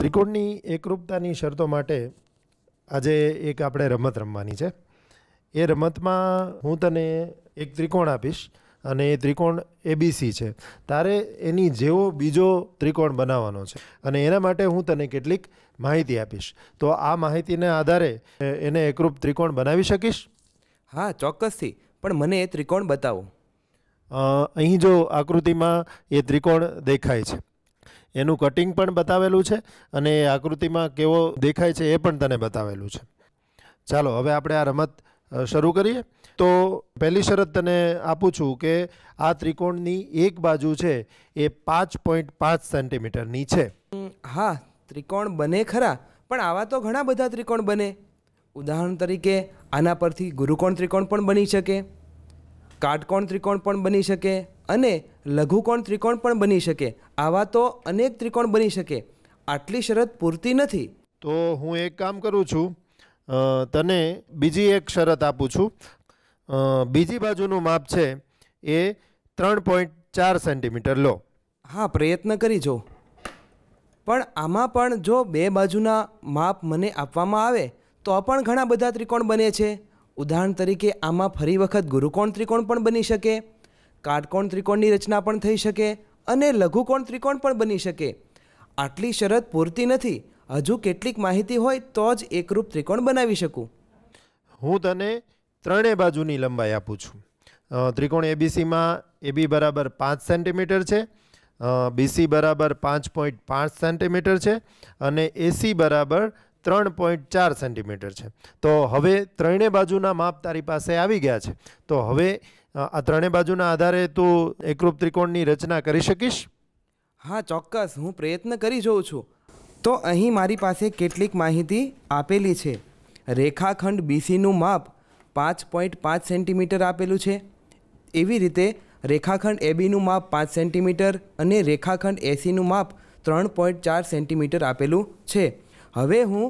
ત્રિકોણની એકરૂપતાની શરતો માટે આજે એક આપણે રમત રમવાની છે એ રમતમાં હું તને એક ત્રિકોણ આપીશ અને એ ત્રિકોણ એબીસી છે તારે એની જેવો બીજો ત્રિકોણ બનાવવાનો છે અને એના માટે હું તને કેટલીક માહિતી આપીશ તો આ માહિતીના આધારે એને એકરૂપ ત્રિકોણ બનાવી શકીશ હા ચોક્કસથી પણ મને એ ત્રિકોણ બતાવો અહીં જો આકૃતિમાં એ ત્રિકોણ દેખાય છે એનું કટિંગ પણ બતાવેલું છે અને એ આકૃતિમાં કેવો દેખાય છે એ પણ તને બતાવેલું છે ચાલો હવે આપણે આ રમત શરૂ કરીએ તો પહેલી શરત તને આપું છું કે આ ત્રિકોણની એક બાજુ છે એ પાંચ પોઈન્ટ પાંચ સેન્ટીમીટરની છે હા ત્રિકોણ બને ખરા પણ આવા તો ઘણા બધા ત્રિકોણ બને ઉદાહરણ તરીકે આના પરથી ગુરુકોણ ત્રિકોણ પણ બની શકે કાટકોણ ત્રિકોણ પણ બની શકે અને લઘુકોણ ત્રિકોણ પણ બની શકે આવા તો અનેક ત્રિકોણ બની શકે આટલી શરત પૂરતી નથી તો હું એક કામ કરું છું તને બીજી એક શરત આપું છું બીજી બાજુનું માપ છે એ ત્રણ પોઈન્ટ ચાર સેન્ટીમીટર લો હા પ્રયત્ન કરી જો પણ આમાં પણ જો બે બાજુના માપ મને આપવામાં આવે તો પણ ઘણા બધા ત્રિકોણ બને છે ઉદાહરણ તરીકે આમાં ફરી વખત ગુરુકોણ ત્રિકોણ પણ બની શકે કાટકોણ ત્રિકોણની રચના પણ થઈ શકે અને લઘુકોણ ત્રિકોણ પણ બની શકે આટલી શરત પૂરતી નથી હજુ કેટલીક માહિતી હોય તો જ એકરૂપ ત્રિકોણ બનાવી શકું હું તને ત્રણેય બાજુની લંબાઈ આપું છું ત્રિકોણ એબીસીમાં એબી બરાબર પાંચ સેન્ટીમીટર છે બીસી બરાબર પાંચ પોઈન્ટ પાંચ સેન્ટીમીટર છે અને એસી બરાબર ત્રણ પોઈન્ટ ચાર સેન્ટીમીટર છે તો હવે ત્રણેય બાજુના માપ તારી પાસે આવી ગયા છે તો હવે આ ત્રણે બાજુના આધારે તું એકરૂપ ત્રિકોણની રચના કરી શકીશ હા ચોક્કસ હું પ્રયત્ન કરી જોઉં છું તો અહીં મારી પાસે કેટલીક માહિતી આપેલી છે રેખાખંડ બીસીનું માપ પાંચ પોઈન્ટ પાંચ સેન્ટીમીટર આપેલું છે એવી રીતે રેખાખંડ એબીનું માપ પાંચ સેન્ટીમીટર અને રેખાખંડ એસીનું માપ ત્રણ પોઈન્ટ ચાર સેન્ટીમીટર આપેલું છે હવે હું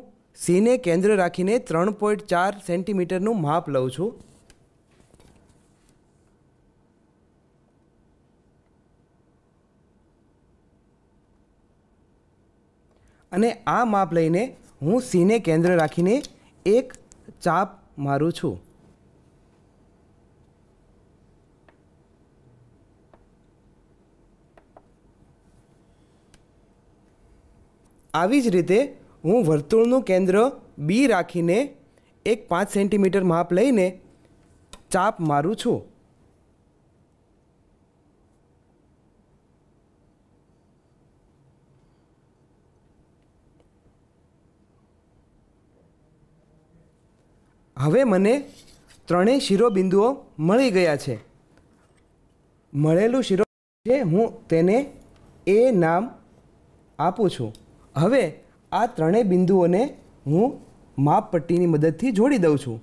સીને કેન્દ્ર રાખીને ત્રણ પોઈન્ટ ચાર સેન્ટીમીટરનું માપ લઉં છું અને આ માપ લઈને હું સીને કેન્દ્ર રાખીને એક ચાપ મારું છું આવી જ રીતે હું વર્તુળનું કેન્દ્ર બી રાખીને એક પાંચ સેન્ટીમીટર માપ લઈને ચાપ મારું છું હવે મને ત્રણેય શિરોબિંદુઓ મળી ગયા છે મળેલું શિરો છે હું તેને એ નામ આપું છું હવે આ ત્રણેય બિંદુઓને હું માપ પટ્ટીની મદદથી જોડી દઉં છું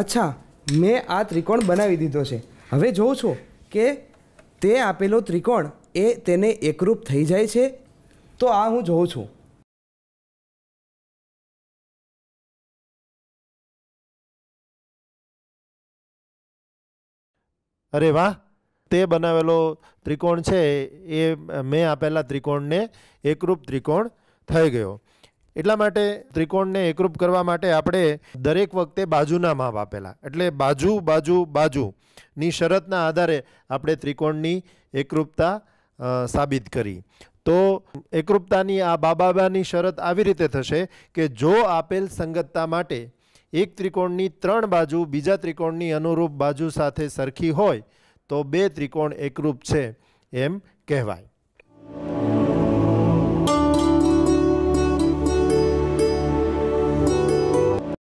અચ્છા મેં આ ત્રિકોણ બનાવી દીધો છે હવે જોઉં છું કે તે આપેલો ત્રિકોણ એ તેને એકરૂપ થઈ જાય છે તો આ હું જોઉં છું અરે વાહ તે બનાવેલો ત્રિકોણ છે એ મેં આપેલા ત્રિકોણને એકરૂપ ત્રિકોણ થઈ ગયો એટલા માટે ત્રિકોણને એકરૂપ કરવા માટે આપણે દરેક વખતે બાજુના માપ આપેલા એટલે બાજુ બાજુ બાજુની શરતના આધારે આપણે ત્રિકોણની એકરૂપતા સાબિત કરી તો એકરૂપતાની આ બાબાબાની શરત આવી રીતે થશે કે જો આપેલ સંગતતા માટે એક ત્રિકોણની ત્રણ બાજુ બીજા ત્રિકોણની અનુરૂપ બાજુ સાથે સરખી હોય તો બે ત્રિકોણ એકરૂપ છે એમ કહેવાય